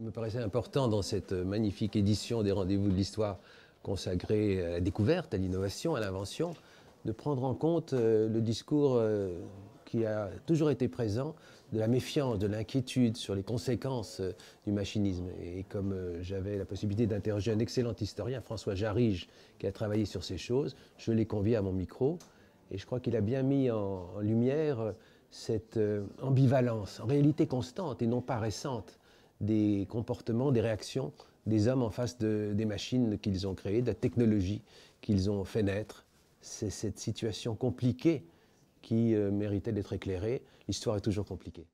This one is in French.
Il me paraissait important dans cette magnifique édition des Rendez-vous de l'Histoire consacrée à la découverte, à l'innovation, à l'invention, de prendre en compte euh, le discours euh, qui a toujours été présent de la méfiance, de l'inquiétude sur les conséquences euh, du machinisme. Et comme j'avais la possibilité d'interroger un excellent historien, François Jarige, qui a travaillé sur ces choses, je l'ai convié à mon micro. Et je crois qu'il a bien mis en, lumière cette ambivalence, en réalité constante et non pas récente, des comportements, des réactions des hommes en face des machines qu'ils ont créées, de la technologie qu'ils ont fait naître. C'est cette situation compliquée qui euh, méritait d'être éclairée. L'histoire est toujours compliquée.